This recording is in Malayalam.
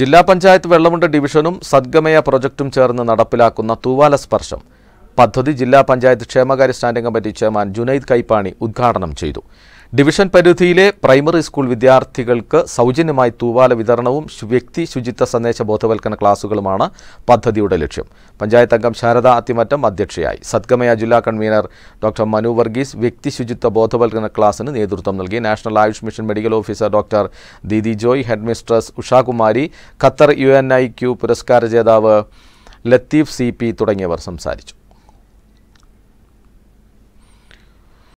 ജില്ലാ പഞ്ചായത്ത് വെള്ളമുണ്ട് ഡിവിഷനും സദ്ഗമയ പ്രൊജക്റ്റും ചേർന്ന് നടപ്പിലാക്കുന്ന തൂവാല സ്പർശം പദ്ധതി ജില്ലാ പഞ്ചായത്ത് ക്ഷേമകാര്യ standing committee chairman Junaid Kaippani ഉദ്ഘാടനം ചെയ്തു ഡിവിഷൻ പരിധിയിലെ പ്രൈമറി സ്കൂൾ വിദ്യാർത്ഥികൾക്ക് സൗജന്യമായി തൂവാല വിതരണവും വ്യക്തി ശുചിത്വ സന്ദേശ ബോധവൽക്കരണ ക്ലാസുകളുമാണ് പദ്ധതിയുടെ ലക്ഷ്യം പഞ്ചായത്ത് അംഗം ശാരദ അത്തിമറ്റം അധ്യക്ഷയായി സദ്ഗമയ ജില്ലാ കൺവീനർ ഡോക്ടർ മനു വർഗീസ് വ്യക്തി ശുചിത്വ ബോധവൽക്കരണ ക്ലാസിന് നേതൃത്വം നൽകി national Ayush mission medical officer doctor Deedi Joy headmistress Ushakumari Qatar U N I Q പുരസ്കാര ജേതാവ് ലത്തീഫ് സി പി തുടങ്ങിയവർ സംസാരിച്ചു